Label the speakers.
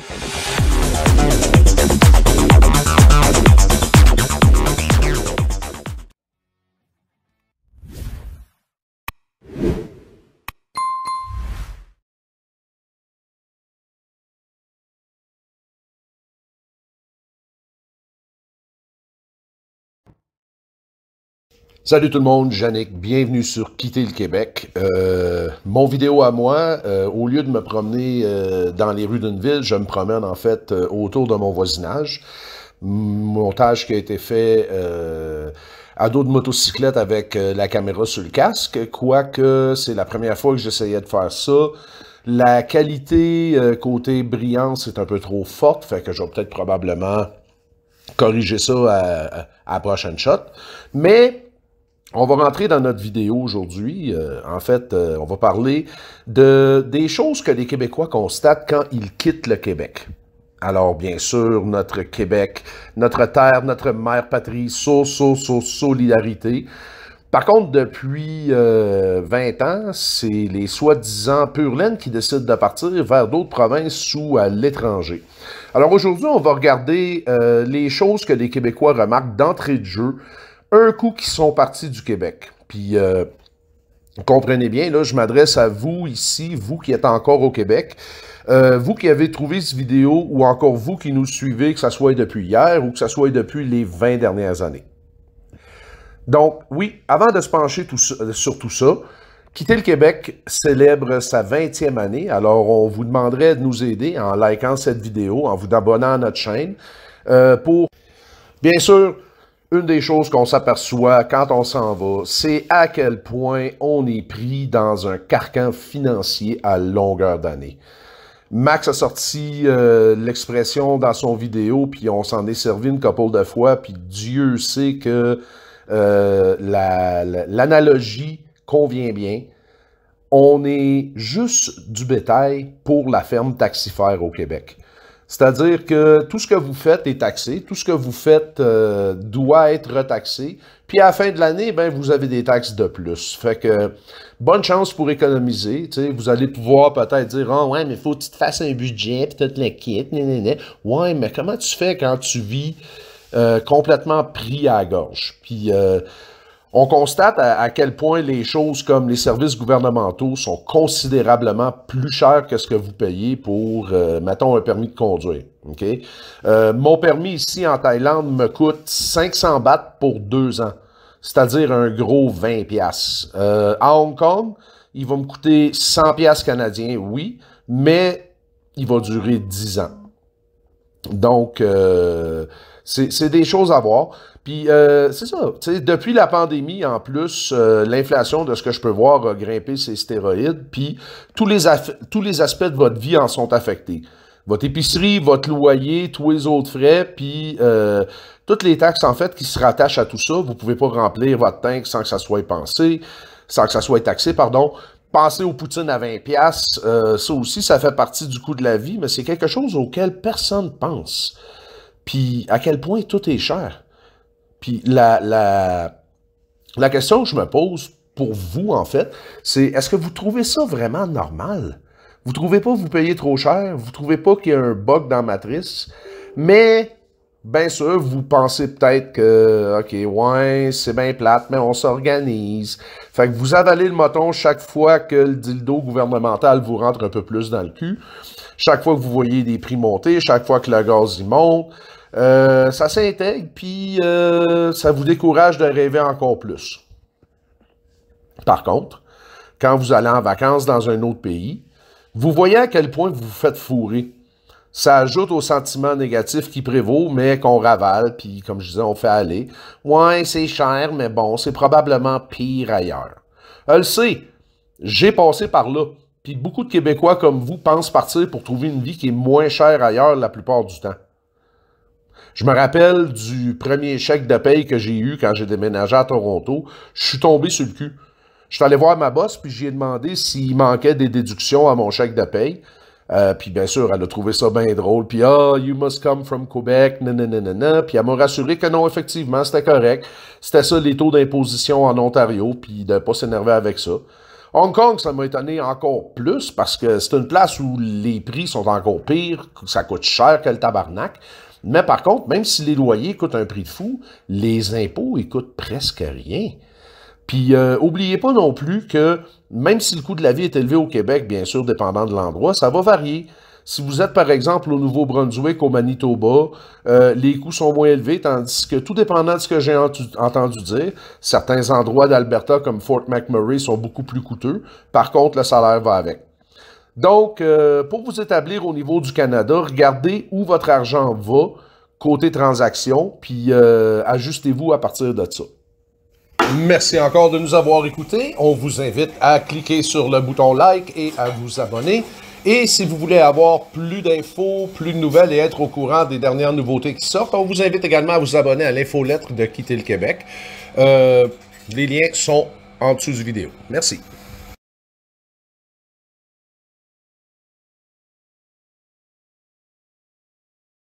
Speaker 1: Thank you. Salut tout le monde, Yannick, bienvenue sur Quitter le Québec. Euh, mon vidéo à moi, euh, au lieu de me promener euh, dans les rues d'une ville, je me promène en fait autour de mon voisinage. Montage qui a été fait à dos de motocyclette avec la caméra sur le casque, quoique c'est la première fois que j'essayais de faire ça. La qualité côté brillance est un peu trop forte, fait que je vais peut-être probablement corriger ça à, à prochaine shot. Mais on va rentrer dans notre vidéo aujourd'hui. Euh, en fait, euh, on va parler de, des choses que les Québécois constatent quand ils quittent le Québec. Alors, bien sûr, notre Québec, notre terre, notre mère patrie, so, so, so, solidarité. Par contre, depuis 20 euh, ans, c'est les soi-disant purlaines qui décident de partir vers d'autres provinces ou à l'étranger. Alors aujourd'hui, on va regarder les choses que les Québécois remarquent d'entrée de jeu un coup qui sont partis du Québec. Puis, euh, comprenez bien, là, je m'adresse à vous ici, vous qui êtes encore au Québec. Euh, vous qui avez trouvé cette vidéo ou encore vous qui nous suivez, que ce soit depuis hier ou que ce soit depuis les 20 dernières années. Donc, oui, avant de se pencher euh, sur tout ça, Quitter le Québec célèbre sa 20e année, alors on vous demanderait de nous aider en likant cette vidéo, en vous abonnant à notre chaîne. pour, bien sûr, une des choses qu'on s'aperçoit quand on s'en va, c'est à quel point on est pris dans un carcan financier à longueur d'année. Max a sorti euh, l'expression dans son vidéo, puis on s'en est servi une couple de fois, puis Dieu sait que euh, l'analogie convient bien. On est juste du bétail pour la ferme taxifère au Québec. C'est-à-dire que tout ce que vous faites est taxé, tout ce que vous faites euh, doit être retaxé. Puis à la fin de l'année, ben vous avez des taxes de plus. Fait que bonne chance pour économiser. vous allez pouvoir peut-être dire Ah ouais, mais il faut que tu te fasses un budget, puis tu le kit, nénéné. Ouais, mais comment tu fais quand tu vis euh, complètement pris à la gorge? Puis euh, on constate à, quel point les choses comme les services gouvernementaux sont considérablement plus chers que ce que vous payez pour, euh, mettons, un permis de conduire. Euh, mon permis ici en Thaïlande me coûte 500 bahts pour deux ans, c'est-à-dire un gros 20 pièces. Euh, à Hong Kong, il va me coûter 100 pièces canadiens, oui, mais il va durer 10 ans. Donc, c'est des choses à voir. Puis euh, c'est ça. Depuis la pandémie, en plus, euh, l'inflation, de ce que je peux voir, a grimpé ses stéroïdes. Puis tous les, tous les aspects de votre vie en sont affectés. Votre épicerie, votre loyer, tous les autres frais, puis euh, toutes les taxes en fait qui se rattachent à tout ça. Vous pouvez pas remplir votre tank sans que ça soit pensé, sans que ça soit taxé, pardon. Penser aux poutine à 20$, ça aussi, ça fait partie du coût de la vie, mais c'est quelque chose auquel personne pense. Puis à quel point tout est cher. Puis la, la, la question que je me pose pour vous, en fait, c'est est-ce que vous trouvez ça vraiment normal? Vous trouvez pas que vous payez trop cher? Vous trouvez pas qu'il y a un bug dans la matrice? Mais, bien sûr, vous pensez peut-être que, OK, ouais, c'est bien plate, mais on s'organise. Fait que vous avalez le moton chaque fois que le dildo gouvernemental vous rentre un peu plus dans le cul. Chaque fois que vous voyez des prix monter, chaque fois que le gaz y monte, euh, ça s'intègre, puis euh, ça vous décourage de rêver encore plus. Par contre, quand vous allez en vacances dans un autre pays, vous voyez à quel point vous vous faites fourrer. Ça ajoute au sentiment négatif qui prévaut, mais qu'on ravale, puis comme je disais, on fait aller. Ouais, c'est cher, mais bon, c'est probablement pire ailleurs. Elle sait, j'ai passé par là. Puis beaucoup de Québécois comme vous pensent partir pour trouver une vie qui est moins chère ailleurs la plupart du temps. Je me rappelle du premier chèque de paye que j'ai eu quand j'ai déménagé à Toronto. Je suis tombé sur le cul. Je suis allé voir ma boss, puis j'ai demandé s'il manquait des déductions à mon chèque de paye. Euh, puis bien sûr, elle a trouvé ça bien drôle. Puis ah, « you must come from Quebec, nanana. » Puis elle m'a rassuré que non, effectivement, c'était correct. C'était ça les taux d'imposition en Ontario, puis de pas s'énerver avec ça. Hong Kong, ça m'a étonné encore plus parce que c'est une place où les prix sont encore pires, ça coûte cher que le tabarnak. Mais par contre, même si les loyers coûtent un prix de fou, les impôts, coûtent presque rien. Puis, euh, oubliez pas non plus que, même si le coût de la vie est élevé au Québec, bien sûr, dépendant de l'endroit, ça va varier. Si vous êtes, par exemple, au Nouveau-Brunswick, au Manitoba, euh, les coûts sont moins élevés, tandis que, tout dépendant de ce que j'ai entendu dire, certains endroits d'Alberta, comme Fort McMurray, sont beaucoup plus coûteux. Par contre, le salaire va avec. Donc, euh, pour vous établir au niveau du Canada, regardez où votre argent va côté transaction, puis euh, ajustez-vous à partir de ça. Merci encore de nous avoir écoutés. On vous invite à cliquer sur le bouton like et à vous abonner. Et si vous voulez avoir plus d'infos, plus de nouvelles et être au courant des dernières nouveautés qui sortent, on vous invite également à vous abonner à l'infolettre de Quitter le Québec. Euh, les liens sont en dessous la vidéo. Merci.